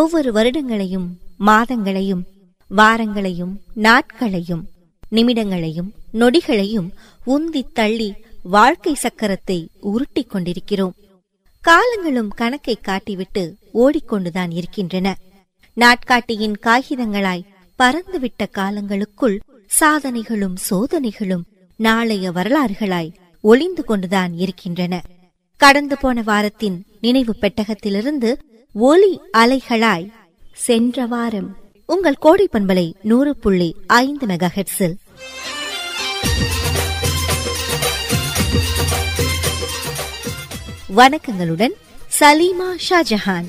ஒவ்வொரு வருடங்களையும் மாதங்களையும் வாரங்களையும் நாட்களையும் நிமிடங்களையும் நொடிகளையும் உந்தி தள்ளி வாழ்க்கை சக்கரத்தை உருட்டிக் கொண்டிருக்கிறோம் காலங்களும் கணக்கை காட்டிவிட்டு ஓடிக்கொண்டுதான் இருக்கின்றன நாட்காட்டியின் காகிதங்களாய் பறந்துவிட்ட காலங்களுக்குள் சாதனைகளும் சோதனைகளும் நாளைய வரலாறுகளாய் ஒளிந்து கொண்டுதான் இருக்கின்றன கடந்து போன வாரத்தின் நினைவு பெட்டகத்திலிருந்து ஒலி அலைகளாய் சென்ற வாரம் உங்கள் கோடை பண்பலை நூறு புள்ளி ஐந்து மெகா ஹெட்ஸில் வணக்கங்களுடன் சலீமா ஷாஜஹான்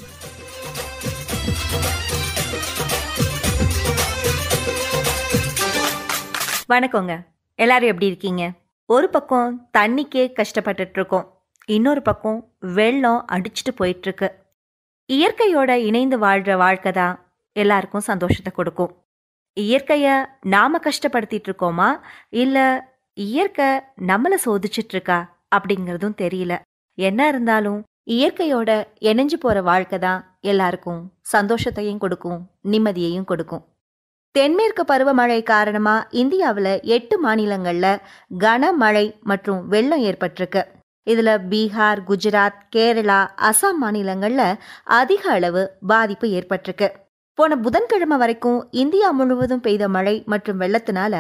வணக்கங்க எல்லாரும் எப்படி இருக்கீங்க ஒரு பக்கம் தண்ணிக்கே கஷ்டப்பட்டுட்டு இருக்கோம் இன்னொரு பக்கம் வெள்ளம் அடிச்சுட்டு போயிட்டுருக்கு இயற்கையோட இணைந்து வாழ்கிற வாழ்க்கை தான் எல்லாருக்கும் சந்தோஷத்தை கொடுக்கும் இயற்கையை நாம் கஷ்டப்படுத்திட்டு இருக்கோமா இல்லை இயற்கை நம்மளை சோதிச்சிட்டு இருக்கா அப்படிங்கிறதும் தெரியல என்ன இருந்தாலும் இயற்கையோட இணைஞ்சு போகிற வாழ்க்கை தான் எல்லாருக்கும் சந்தோஷத்தையும் கொடுக்கும் நிம்மதியையும் கொடுக்கும் தென்மேற்கு பருவமழை காரணமாக இந்தியாவில் எட்டு மாநிலங்களில் கனமழை மற்றும் வெள்ளம் ஏற்பட்டிருக்கு இதில் பீகார் குஜராத் கேரளா அசாம் மாநிலங்களில் அதிக அளவு பாதிப்பு ஏற்பட்டிருக்கு போன புதன்கிழமை வரைக்கும் இந்தியா முழுவதும் பெய்த மழை மற்றும் வெள்ளத்தினால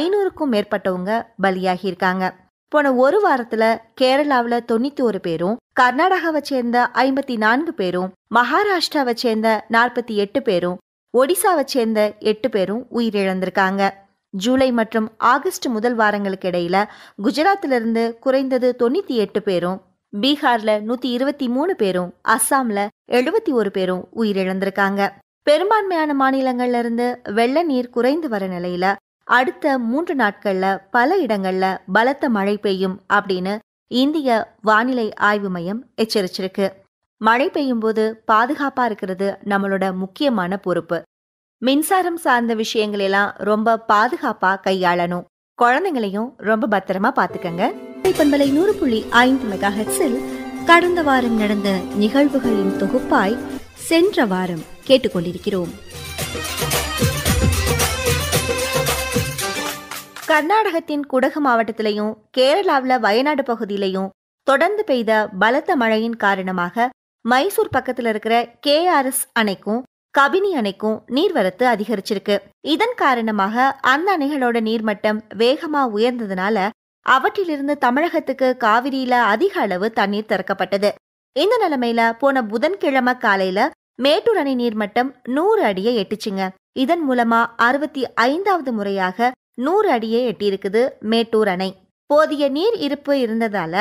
ஐநூறுக்கும் மேற்பட்டவங்க பலியாகியிருக்காங்க போன ஒரு வாரத்துல கேரளாவில் தொண்ணூத்தி ஒரு பேரும் கர்நாடகாவை சேர்ந்த ஐம்பத்தி நான்கு பேரும் மகாராஷ்டிராவை சேர்ந்த நாற்பத்தி எட்டு பேரும் ஒடிசாவை சேர்ந்த எட்டு பேரும் உயிரிழந்திருக்காங்க ஜூலை மற்றும் ஆகஸ்ட் முதல் வாரங்களுக்கு இடையில குஜராத்திலிருந்து குறைந்தது தொண்ணூற்றி எட்டு பேரும் பீகார்ல நூத்தி இருபத்தி மூணு பேரும் அஸ்ஸாம்ல எழுபத்தி ஒரு பேரும் உயிரிழந்திருக்காங்க பெரும்பான்மையான மாநிலங்கள்ல இருந்து வெள்ள நீர் குறைந்து வர நிலையில அடுத்த மூன்று நாட்கள்ல பல இடங்கள்ல பலத்த மழை பெய்யும் அப்படின்னு இந்திய வானிலை ஆய்வு மையம் எச்சரிச்சிருக்கு மழை பெய்யும் போது பாதுகாப்பா இருக்கிறது நம்மளோட முக்கியமான பொறுப்பு மின்சாரம் சார்ந்த விஷயங்கள் எல்லாம் ரொம்ப பாதுகாப்பா கையாளணும் குழந்தைங்களையும் ரொம்ப பத்திரமா பாத்துக்கங்க பண்பலை நூறு புள்ளி ஐந்து மெகா ஹெட்ஸில் கடந்த வாரம் நடந்த நிகழ்வுகளின் தொகுப்பாய் சென்ற வாரம் கேட்டுக்கொண்டிருக்கிறோம் கர்நாடகத்தின் குடகு மாவட்டத்திலையும் கேரளாவில் வயநாடு பகுதியிலையும் தொடர்ந்து பெய்த பலத்த மழையின் காரணமாக மைசூர் பக்கத்தில் இருக்கிற கேஆர்எஸ் அணைக்கும் கபினி அணைக்கும் நீர்வரத்து அதிகரிச்சிருக்கு இதன் காரணமாக அந்த அணைகளோட நீர்மட்டம் வேகமா உயர்ந்ததுனால அவற்றிலிருந்து தமிழகத்துக்கு காவிரியில அதிக அளவு தண்ணீர் திறக்கப்பட்டது இந்த நிலைமையில போன புதன்கிழமை காலையில மேட்டூர் அணை நீர்மட்டம் நூறு அடியை எட்டுச்சுங்க இதன் மூலமா அறுபத்தி ஐந்தாவது முறையாக நூறு அடியை எட்டியிருக்குது மேட்டூர் அணை போதிய நீர் இருப்பு இருந்ததால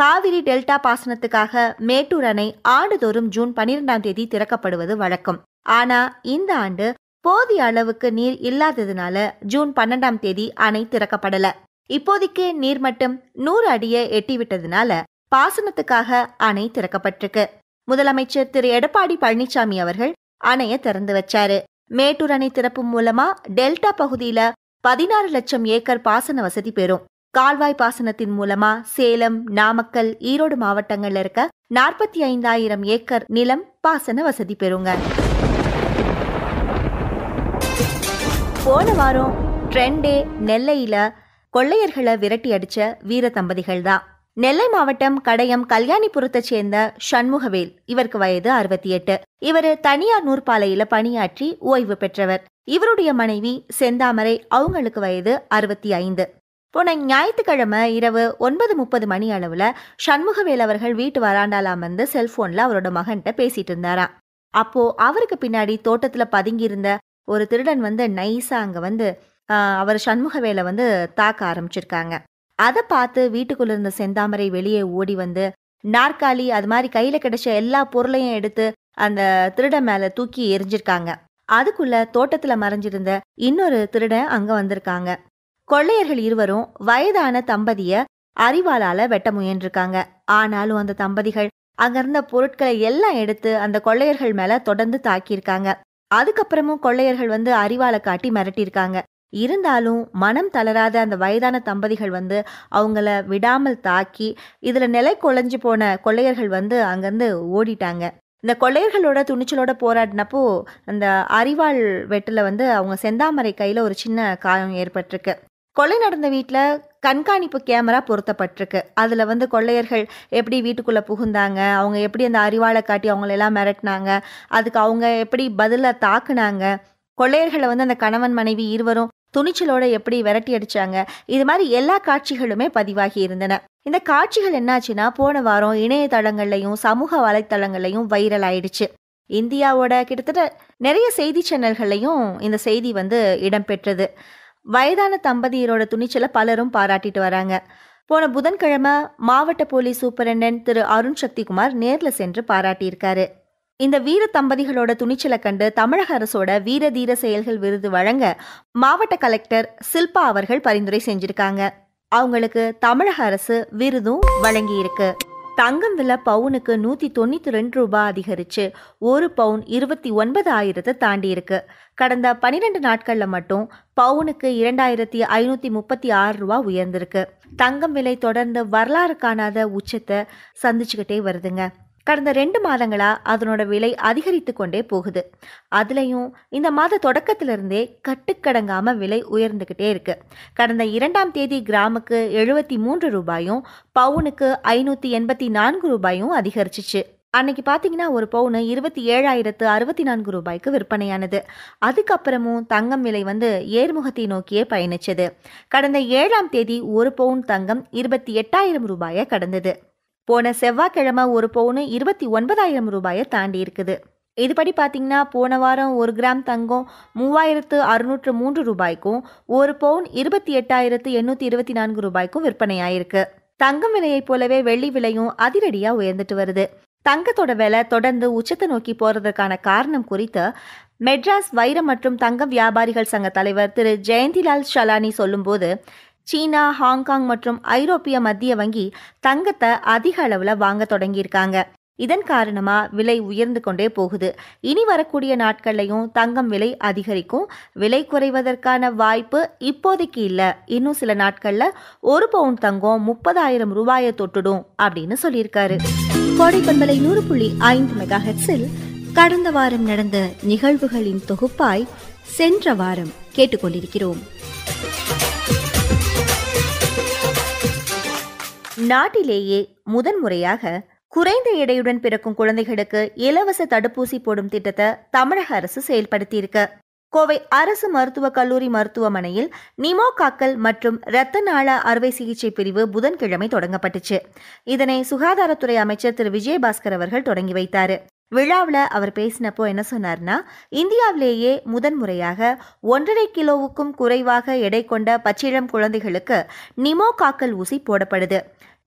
காவிரி டெல்டா பாசனத்துக்காக மேட்டூர் அணை ஆண்டுதோறும் ஜூன் பனிரெண்டாம் தேதி திறக்கப்படுவது வழக்கம் ஆனா இந்த ஆண்டு போதிய அளவுக்கு நீர் இல்லாததுனால ஜூன் பன்னெண்டாம் தேதி அணை திறக்கப்படல இப்போதைக்கு நீர் மட்டும் நூறு அடியை எட்டிவிட்டதுனால பாசனத்துக்காக அணை திறக்கப்பட்டிருக்கு முதலமைச்சர் திரு எடப்பாடி பழனிசாமி அவர்கள் அணையை திறந்து வச்சாரு மேட்டூர் அணை திறப்பு மூலமா டெல்டா பகுதியில பதினாறு லட்சம் ஏக்கர் பாசன வசதி பெறும் கால்வாய் பாசனத்தின் மூலமா சேலம் நாமக்கல் ஈரோடு மாவட்டங்கள்ல இருக்க நாற்பத்தி ஐந்தாயிரம் ஏக்கர் நிலம் பாசன வசதி பெறுங்க போன வாரம் ட்ரெண்டே நெல்லையில கொள்ளையர்களை விரட்டி அடிச்ச வீர தம்பதிகள் தான் நெல்லை மாவட்டம் கடையம் கல்யாணிபுரத்தை சேர்ந்த சண்முகவேல் இவருக்கு வயது அறுபத்தி எட்டு இவர் தனியார் நூற்பாலையில பணியாற்றி ஓய்வு பெற்றவர் இவருடைய மனைவி செந்தாமரை அவங்களுக்கு வயது அறுபத்தி ஐந்து போன ஞாயிற்றுக்கிழமை இரவு ஒன்பது முப்பது மணி அளவில் சண்முகவேல் அவர்கள் வீட்டு வராண்டால அமர்ந்து செல்போன்ல அவரோட மகன்கிட்ட பேசிட்டு இருந்தாராம் அப்போ அவருக்கு பின்னாடி தோட்டத்துல பதுங்கியிருந்த ஒரு திருடன் வந்து நைஸாக அங்கே வந்து அவர் சண்முகவேலை வந்து தாக்க ஆரம்பிச்சிருக்காங்க அதை பார்த்து வீட்டுக்குள்ள இருந்த செந்தாமரை வெளியே ஓடி வந்து நாற்காலி அது மாதிரி கையில் கிடைச்ச எல்லா பொருளையும் எடுத்து அந்த திருடன் மேலே தூக்கி எரிஞ்சிருக்காங்க அதுக்குள்ள தோட்டத்தில் மறைஞ்சிருந்த இன்னொரு திருடன் அங்கே வந்திருக்காங்க கொள்ளையர்கள் இருவரும் வயதான தம்பதிய அறிவாளால வெட்ட முயன்றிருக்காங்க ஆனாலும் அந்த தம்பதிகள் அங்கிருந்த பொருட்களை எல்லாம் எடுத்து அந்த கொள்ளையர்கள் மேல தொடர்ந்து தாக்கியிருக்காங்க அதுக்கப்புறமும் கொள்ளையர்கள் வந்து அறிவால காட்டி மிரட்டியிருக்காங்க இருந்தாலும் மனம் தளராத அந்த வயதான தம்பதிகள் வந்து அவங்கள விடாமல் தாக்கி இதில் நிலை கொலைஞ்சு போன கொள்ளையர்கள் வந்து அங்கேருந்து ஓடிட்டாங்க இந்த கொள்ளையர்களோட துணிச்சலோட போராடினப்போ அந்த அரிவாள் வெட்டில் வந்து அவங்க செந்தாமரை கையில் ஒரு சின்ன காயம் ஏற்பட்டிருக்கு கொலை நடந்த வீட்டில் கண்காணிப்பு கேமரா பொருத்தப்பட்டிருக்கு அதில் வந்து கொள்ளையர்கள் எப்படி வீட்டுக்குள்ளே புகுந்தாங்க அவங்க எப்படி அந்த அறிவாளை காட்டி அவங்களெல்லாம் மிரட்டினாங்க அதுக்கு அவங்க எப்படி பதிலை தாக்குனாங்க கொள்ளையர்களை வந்து அந்த கணவன் மனைவி இருவரும் துணிச்சலோட எப்படி விரட்டி அடிச்சாங்க இது மாதிரி எல்லா காட்சிகளுமே பதிவாகி இருந்தன இந்த காட்சிகள் என்னாச்சுன்னா போன வாரம் இணையதளங்கள்லையும் சமூக வலைத்தளங்கள்லையும் வைரல் ஆயிடுச்சு இந்தியாவோட கிட்டத்தட்ட நிறைய செய்தி சேனல்கள்லையும் இந்த செய்தி வந்து இடம்பெற்றது வயதான தம்பதியரோட துணிச்சலை பலரும் பாராட்டிட்டு வராங்க போன புதன்கிழமை மாவட்ட போலீஸ் சூப்பரண்டன் திரு அருண் சக்திகுமார் நேரில் சென்று பாராட்டியிருக்காரு இந்த வீர தம்பதிகளோட துணிச்சலை கண்டு தமிழக அரசோட வீர தீர செயல்கள் விருது வழங்க மாவட்ட கலெக்டர் சில்பா அவர்கள் பரிந்துரை செஞ்சிருக்காங்க அவங்களுக்கு தமிழக அரசு விருதும் வழங்கியிருக்கு தங்கம் விலை பவுனுக்கு நூற்றி தொண்ணூற்றி ரெண்டு ரூபாய் அதிகரித்து ஒரு பவுன் இருபத்தி ஒன்பது ஆயிரத்தை தாண்டி இருக்கு கடந்த பன்னிரெண்டு நாட்களில் மட்டும் பவுனுக்கு இரண்டாயிரத்தி ஐநூற்றி முப்பத்தி ஆறு ரூபா உயர்ந்திருக்கு தங்கம் விலை தொடர்ந்து வரலாறு காணாத உச்சத்தை சந்திச்சுக்கிட்டே வருதுங்க கடந்த ரெண்டு மாதங்களாக அதனோட விலை அதிகரித்து கொண்டே போகுது அதுலேயும் இந்த மாத தொடக்கத்திலிருந்தே கட்டுக்கடங்காமல் விலை உயர்ந்துக்கிட்டே இருக்கு கடந்த இரண்டாம் தேதி கிராமுக்கு எழுபத்தி மூன்று ரூபாயும் பவுனுக்கு ஐநூற்றி எண்பத்தி நான்கு ரூபாயும் அதிகரிச்சிச்சு அன்னைக்கு பார்த்தீங்கன்னா ஒரு பவுனு இருபத்தி ஏழாயிரத்து அறுபத்தி நான்கு ரூபாய்க்கு விற்பனையானது அதுக்கப்புறமும் தங்கம் விலை வந்து ஏர்முகத்தை நோக்கியே பயணிச்சது கடந்த ஏழாம் தேதி ஒரு பவுன் தங்கம் இருபத்தி எட்டாயிரம் ரூபாயை கடந்தது போன செவ்வாய்க்கிழமை ஒரு பவுனு இருபத்தி ஒன்பதாயிரம் ரூபாயை தாண்டி இருக்குது இதுபடி பார்த்தீங்கன்னா போன வாரம் ஒரு கிராம் தங்கம் மூவாயிரத்து அறுநூற்று மூன்று ரூபாய்க்கும் ஒரு பவுன் இருபத்தி எட்டாயிரத்து எண்ணூற்றி இருபத்தி நான்கு ரூபாய்க்கும் விற்பனையாயிருக்கு தங்கம் விலையைப் போலவே வெள்ளி விலையும் அதிரடியாக உயர்ந்துட்டு வருது தங்கத்தோட விலை தொடர்ந்து உச்சத்தை நோக்கி போகிறதுக்கான காரணம் குறித்து மெட்ராஸ் வைரம் மற்றும் தங்கம் வியாபாரிகள் சங்க தலைவர் திரு ஜெயந்திலால் ஷலானி சொல்லும்போது சீனா ஹாங்காங் மற்றும் ஐரோப்பிய மத்திய வங்கி தங்கத்தை அதிக அளவில் வாங்க தொடங்கியிருக்காங்க இதன் காரணமா விலை உயர்ந்து கொண்டே போகுது இனி வரக்கூடிய நாட்கள்லையும் தங்கம் விலை அதிகரிக்கும் விலை குறைவதற்கான வாய்ப்பு இப்போதைக்கு இல்லை இன்னும் சில நாட்கள்ல ஒரு பவுன் தங்கம் முப்பதாயிரம் ரூபாயை தொட்டுடும் அப்படின்னு சொல்லியிருக்காரு கோடைப்பண்பலை நூறு புள்ளி ஐந்து மெகா ஹெட்ஸில் கடந்த வாரம் நடந்த நிகழ்வுகளின் தொகுப்பாய் சென்ற வாரம் கேட்டுக்கொண்டிருக்கிறோம் நாட்டிலேயே முதன்முறையாக குறைந்த எடையுடன் பிறக்கும் குழந்தைகளுக்கு இலவச தடுப்பூசி போடும் திட்டத்தை தமிழக அரசு செயல்படுத்தியிருக்கு கோவை அரசு மருத்துவக் கல்லூரி மருத்துவமனையில் நிமோகாக்கல் மற்றும் இரத்த நாள அறுவை சிகிச்சை பிரிவு புதன்கிழமை தொடங்கப்பட்டுச்சு இதனை சுகாதாரத்துறை அமைச்சர் திரு விஜயபாஸ்கர் அவர்கள் தொடங்கி வைத்தார் விழாவில் அவர் பேசினப்போ என்ன சொன்னார்னா இந்தியாவிலேயே முதன்முறையாக ஒன்றரை கிலோவுக்கும் குறைவாக எடை கொண்ட பச்சிளம் குழந்தைகளுக்கு நிமோகாக்கல் ஊசி போடப்படுது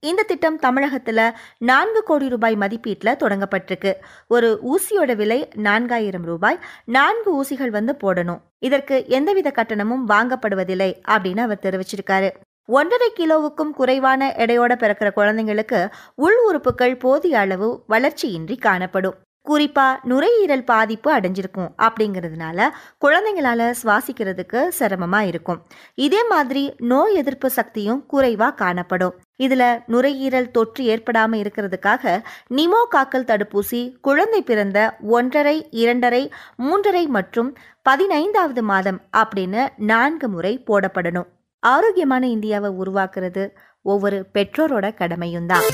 இந்த திட்டம் தமிழகத்தில் நான்கு கோடி ரூபாய் மதிப்பீட்டில் தொடங்கப்பட்டிருக்கு ஒரு ஊசியோட விலை நான்காயிரம் ரூபாய் நான்கு ஊசிகள் வந்து போடணும் இதற்கு எந்தவித கட்டணமும் வாங்கப்படுவதில்லை அப்படின்னு அவர் தெரிவிச்சிருக்காரு ஒன்றரை கிலோவுக்கும் குறைவான எடையோட பிறக்கிற குழந்தைங்களுக்கு உள் உறுப்புகள் போதிய அளவு வளர்ச்சியின்றி காணப்படும் குறிப்பாக நுரையீரல் பாதிப்பு அடைஞ்சிருக்கும் அப்படிங்கிறதுனால குழந்தைங்களால் சுவாசிக்கிறதுக்கு சிரமமாக இருக்கும் இதே மாதிரி நோய் எதிர்ப்பு சக்தியும் குறைவாக காணப்படும் இதில் நுரையீரல் தொற்று ஏற்படாமல் இருக்கிறதுக்காக நிமோகாக்கல் தடுப்பூசி குழந்தை பிறந்த ஒன்றரை இரண்டரை மூன்றரை மற்றும் பதினைந்தாவது மாதம் அப்படின்னு நான்கு முறை போடப்படணும் ஆரோக்கியமான இந்தியாவை உருவாக்குறது ஒவ்வொரு பெற்றோரோட கடமையும் தான்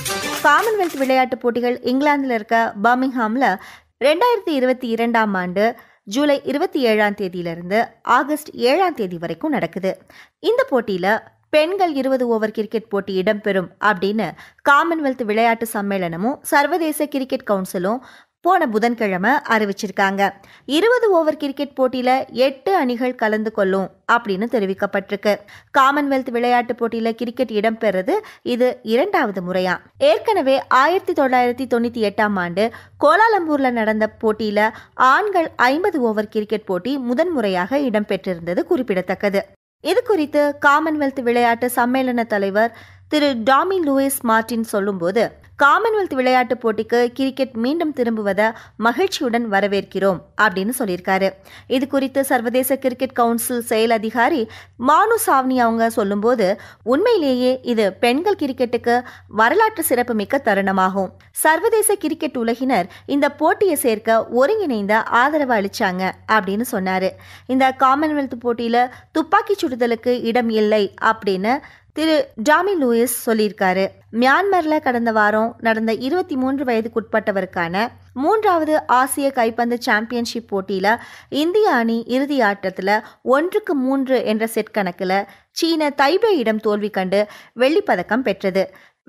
காமன்வெல்த் விளையாட்டுப் போட்டிகள் இங்கிலாந்தில் இருக்க பர்மிங்ஹாமில் ரெண்டாயிரத்தி இருபத்தி இரண்டாம் ஆண்டு ஜூலை இருபத்தி ஏழாம் தேதியிலிருந்து ஆகஸ்ட் ஏழாம் தேதி வரைக்கும் நடக்குது இந்த போட்டியில் பெண்கள் இருபது ஓவர் கிரிக்கெட் போட்டி இடம்பெறும் அப்படின்னு காமன்வெல்த் விளையாட்டு சம்மேளனமும் சர்வதேச கிரிக்கெட் கவுன்சிலும் போன புதன்கிழமை அறிவிச்சிருக்காங்க இருபது ஓவர் கிரிக்கெட் போட்டியில் எட்டு அணிகள் கலந்து கொள்ளும் அப்படின்னு தெரிவிக்கப்பட்டிருக்கு காமன்வெல்த் விளையாட்டு போட்டியில் கிரிக்கெட் இடம்பெறது இது இரண்டாவது முறையா ஏற்கனவே ஆயிரத்தி தொள்ளாயிரத்தி தொண்ணூற்றி எட்டாம் ஆண்டு கோலாலம்பூரில் நடந்த போட்டியில் ஆண்கள் ஐம்பது ஓவர் கிரிக்கெட் போட்டி முதன்முறையாக இடம்பெற்றிருந்தது குறிப்பிடத்தக்கது இது குறித்து காமன்வெல்த் விளையாட்டு சம்மேளன தலைவர் திரு டாமி லூயிஸ் மார்டின் சொல்லும்போது காமன்வெல்த் விளையாட்டு போட்டிக்கு கிரிக்கெட் மீண்டும் திரும்புவதை மகிழ்ச்சியுடன் வரவேற்கிறோம் அப்படின்னு சொல்லியிருக்காரு இது குறித்து சர்வதேச கிரிக்கெட் கவுன்சில் செயல் அதிகாரி மானு சாவ்னி அவங்க சொல்லும்போது உண்மையிலேயே இது பெண்கள் கிரிக்கெட்டுக்கு வரலாற்று சிறப்புமிக்க தருணமாகும் சர்வதேச கிரிக்கெட் உலகினர் இந்த போட்டியை சேர்க்க ஒருங்கிணைந்த ஆதரவு அளிச்சாங்க அப்படின்னு சொன்னாரு இந்த காமன்வெல்த் போட்டியில துப்பாக்கி சுடுதலுக்கு இடம் இல்லை அப்படின்னு திரு டாமி லூயிஸ் சொல்லியிருக்காரு மியான்மர்ல கடந்த வாரம் நடந்த இருபத்தி மூன்று வயதுக்குட்பட்டவருக்கான மூன்றாவது ஆசிய கைப்பந்து சாம்பியன்ஷிப் போட்டியில் இந்திய அணி இறுதி ஆட்டத்தில் ஒன்றுக்கு மூன்று என்ற செட் கணக்கில் சீன தைபேயிடம் தோல்வி கண்டு வெள்ளிப்பதக்கம் பெற்றது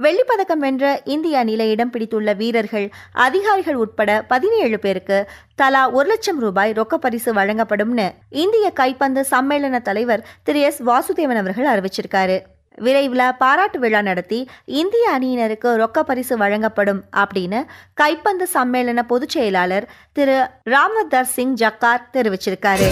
வெள்ளிப்பதக்கம் வென்ற இந்திய அணியில இடம் பிடித்துள்ள வீரர்கள் அதிகாரிகள் உட்பட பதினேழு பேருக்கு தலா ஒரு லட்சம் ரூபாய் ரொக்க பரிசு வழங்கப்படும்னு இந்திய கைப்பந்து சம்மேளன தலைவர் திரு எஸ் வாசுதேவன் அவர்கள் அறிவிச்சிருக்காரு விரைவில் பாராட்டு விழா நடத்தி இந்திய அணியினருக்கு ரொக்க பரிசு வழங்கப்படும் அப்படின்னு கைப்பந்து சம்மேளன பொதுச் செயலாளர் திரு ராமதர் சிங் ஜக்கார் தெரிவிச்சிருக்காரு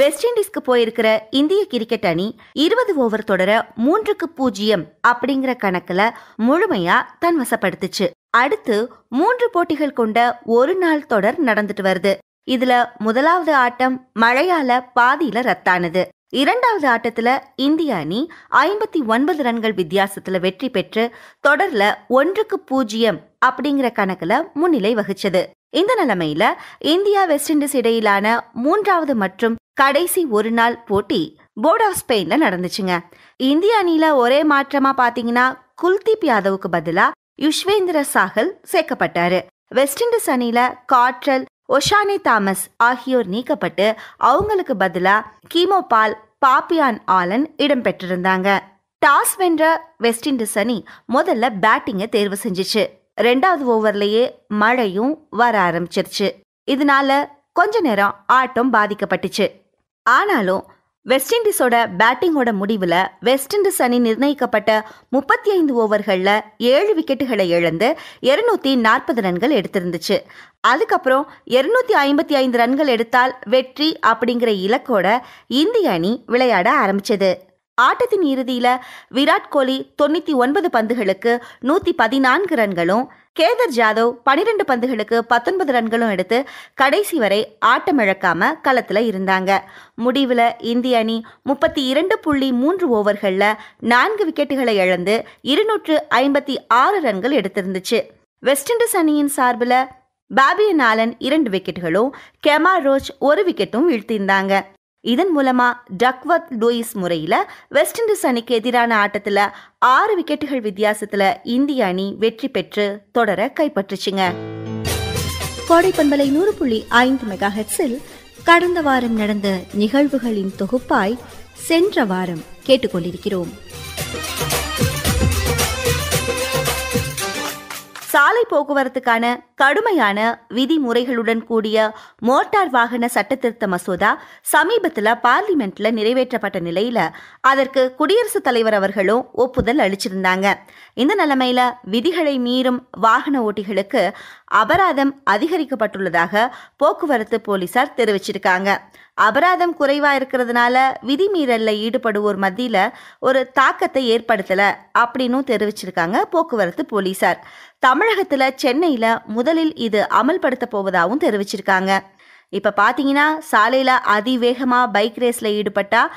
வெஸ்ட் இண்டீஸ்க்கு போயிருக்கிற இந்திய கிரிக்கெட் அணி இருபது ஓவர் தொடர மூன்றுக்கு பூஜ்ஜியம் அப்படிங்கிற கணக்குல முழுமையா தன் வசப்படுத்துச்சு அடுத்து மூன்று போட்டிகள் கொண்ட ஒரு நாள் தொடர் நடந்துட்டு வருது இதுல முதலாவது ஆட்டம் மழையால பாதியில ரத்தானது இரண்டாவது ஆட்டத்தில் இந்திய அணி ஐம்பத்தி ஒன்பது ரன்கள் வித்தியாசத்தில் வெற்றி பெற்று தொடர்ல ஒன்றுக்கு பூஜ்ஜியம் அப்படிங்கிற கணக்கில் முன்னிலை வகிச்சது இந்த நிலைமையில இந்தியா வெஸ்ட் இண்டீஸ் இடையிலான மூன்றாவது மற்றும் கடைசி ஒரு நாள் போட்டி போர்ட் ஆஃப் ஸ்பெயின்ல நடந்துச்சுங்க இந்திய அணியில ஒரே மாற்றமா பாத்தீங்கன்னா குல்தீப் யாதவுக்கு பதிலா யுஷ்வேந்திர சாகல் சேர்க்கப்பட்டாரு வெஸ்ட் இண்டீஸ் அணியில காற்றல் ஒஷானி தாமஸ் ஆகியோர் நீக்கப்பட்டு அவங்களுக்கு பதிலாக கீமோ பால் பாப்பியான் ஆலன் இடம்பெற்றிருந்தாங்க டாஸ் வென்ற வெஸ்ட் இண்டீஸ் அணி முதல்ல பேட்டிங்கை தேர்வு செஞ்சிச்சு ரெண்டாவது ஓவர்லேயே மழையும் வர ஆரம்பிச்சிருச்சு இதனால கொஞ்ச நேரம் ஆட்டம் பாதிக்கப்பட்டுச்சு ஆனாலும் வெஸ்ட் இண்டீஸோட பேட்டிங்கோட முடிவில் வெஸ்ட் இண்டீஸ் அணி நிர்ணயிக்கப்பட்ட முப்பத்தி ஐந்து ஓவர்களில் ஏழு விக்கெட்டுகளை இழந்து இருநூத்தி நாற்பது ரன்கள் எடுத்திருந்துச்சு அதுக்கப்புறம் இருநூத்தி ஐம்பத்தி ஐந்து ரன்கள் எடுத்தால் வெற்றி அப்படிங்கிற இலக்கோட இந்திய அணி விளையாட ஆரம்பிச்சது ஆட்டத்தின் இறுதியில விராட் கோலி தொண்ணூத்தி ஒன்பது பந்துகளுக்கு நூத்தி பதினான்கு ரன்களும் கேதர் ஜாதவ் பனிரெண்டு பந்துகளுக்கு பத்தொன்பது ரன்களும் எடுத்து கடைசி வரை ஆட்டமிழக்காம களத்தில் இருந்தாங்க முடிவில் இந்திய அணி முப்பத்தி இரண்டு புள்ளி மூன்று ஓவர்களில் நான்கு விக்கெட்டுகளை இழந்து இருநூற்று ஐம்பத்தி ஆறு ரன்கள் எடுத்திருந்துச்சு வெஸ்ட் இண்டீஸ் அணியின் சார்பில் பாபியன் ஆலன் இரண்டு விக்கெட்டுகளும் கெமா ரோச் ஒரு விக்கெட்டும் வீழ்த்தியிருந்தாங்க இதன் மூலமா டக்வத் லூயிஸ் முறையில வெஸ்ட் இண்டீஸ் அணிக்கு எதிரான ஆட்டத்துல ஆறு விக்கெட்டுகள் வித்தியாசத்துல இந்திய அணி வெற்றி பெற்று தொடர கைப்பற்றுச்சுங்க கோடைப்பண்பலை நூறு புள்ளி ஐந்து மெகா ஹெட்ஸில் கடந்த வாரம் நடந்த நிகழ்வுகளின் தொகுப்பாய் சென்ற வாரம் கேட்டுக்கொண்டிருக்கிறோம் சாலை போக்குவரத்துக்கான கடுமையான விதிமுறைகளுடன் கூடிய மோட்டார் வாகன சட்டத்திருத்த மசோதா சமீபத்தில் பார்லிமெண்ட்ல நிறைவேற்றப்பட்ட நிலையில அதற்கு குடியரசுத் தலைவர் அவர்களும் ஒப்புதல் அளிச்சிருந்தாங்க இந்த நிலைமையில விதிகளை மீறும் வாகன ஓட்டிகளுக்கு அபராதம் அதிகரிக்கப்பட்டுள்ளதாக போக்குவரத்து போலீசார் தெரிவிச்சிருக்காங்க அபராதம் குறைவாக இருக்கிறதுனால விதிமீறலில் ஈடுபடுவோர் மத்தியில் ஒரு தாக்கத்தை ஏற்படுத்தலை அப்படின்னும் தெரிவிச்சிருக்காங்க போக்குவரத்து போலீசார் தமிழகத்தில் சென்னையில் முதலில் இது அமல்படுத்த போவதாகவும் தெரிவிச்சிருக்காங்க இப்போ பார்த்தீங்கன்னா சாலையில் அதிவேகமாக பைக் ரேஸில் ஈடுபட்டால்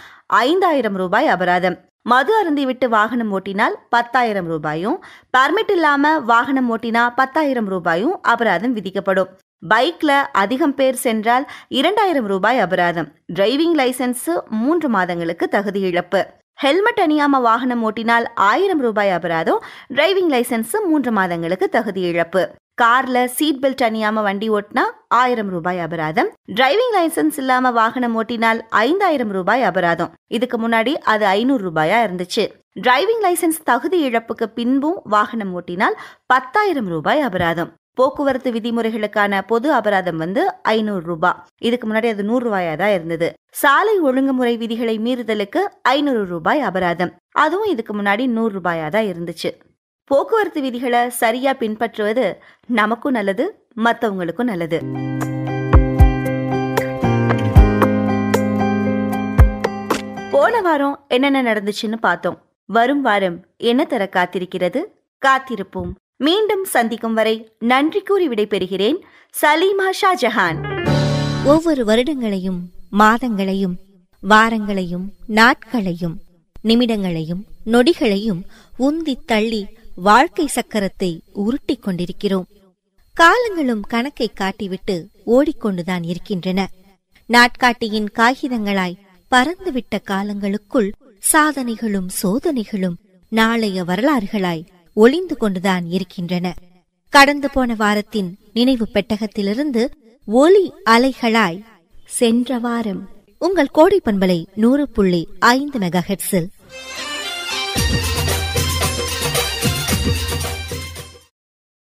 ஐந்தாயிரம் ரூபாய் அபராதம் மது அருந்தி விட்டு வாகனம் ஓட்டினால் பத்தாயிரம் ரூபாயும் பர்மிட் இல்லாமல் வாகனம் ஓட்டினா பத்தாயிரம் ரூபாயும் அபராதம் விதிக்கப்படும் பைக்கில் அதிகம் பேர் சென்றால் இரண்டாயிரம் ரூபாய் அபராதம் டிரைவிங் லைசன்ஸு மூன்று மாதங்களுக்கு தகுதி இழப்பு ஹெல்மெட் அணியாம வாகனம் ஓட்டினால் ஆயிரம் ரூபாய் அபராதம் டிரைவிங் லைசன்ஸு மூன்று மாதங்களுக்கு தகுதி இழப்பு கார்ல சீட் பெல்ட் அணியாம வண்டி ஓட்டினா ஆயிரம் ரூபாய் அபராதம் டிரைவிங் லைசன்ஸ் இல்லாம வாகனம் ஓட்டினால் ஐந்தாயிரம் ரூபாய் அபராதம் இதுக்கு முன்னாடி அது ஐநூறு ரூபாயா இருந்துச்சு டிரைவிங் லைசன்ஸ் தகுதி இழப்புக்கு பின்பும் வாகனம் ஓட்டினால் பத்தாயிரம் ரூபாய் அபராதம் போக்குவரத்து விதிமுறைகளுக்கான பொது அபராதம் வந்து ஐநூறு ரூபாய் இதுக்கு முன்னாடி அது நூறு ரூபாயா தான் இருந்தது சாலை ஒழுங்குமுறை விதிகளை மீறுதலுக்கு ஐநூறு ரூபாய் அபராதம் அதுவும் இதுக்கு முன்னாடி நூறு ரூபாயா தான் இருந்துச்சு போக்குவரத்து விதிகளை சரியா பின்பற்றுவது நமக்கும் நல்லது மற்றவங்களுக்கும் நல்லது போன வாரம் என்னென்ன நடந்துச்சுன்னு பார்த்தோம் வரும் வாரம் என்ன தர காத்திருக்கிறது காத்திருப்போம் மீண்டும் சந்திக்கும் வரை நன்றி கூறி விடைபெறுகிறேன் சலீமா ஷாஜஹான் ஒவ்வொரு வருடங்களையும் மாதங்களையும் வாரங்களையும் நாட்களையும் நிமிடங்களையும் நொடிகளையும் உந்தி தள்ளி வாழ்க்கை சக்கரத்தை உருட்டிக் கொண்டிருக்கிறோம் காலங்களும் கணக்கை காட்டிவிட்டு ஓடிக்கொண்டுதான் இருக்கின்றன நாட்காட்டியின் காகிதங்களாய் பறந்துவிட்ட காலங்களுக்குள் சாதனைகளும் சோதனைகளும் நாளைய வரலாறுகளாய் ஒளிந்து கொண்டுதான் இருக்கின்றன கடந்து போன வாரத்தின் நினைவு பெட்டகத்திலிருந்து ஒலி அலைகளாய் சென்ற வாரம் உங்கள் கோடை பண்பலை நூறு புள்ளி ஐந்து மெகா ஹெட்ஸில்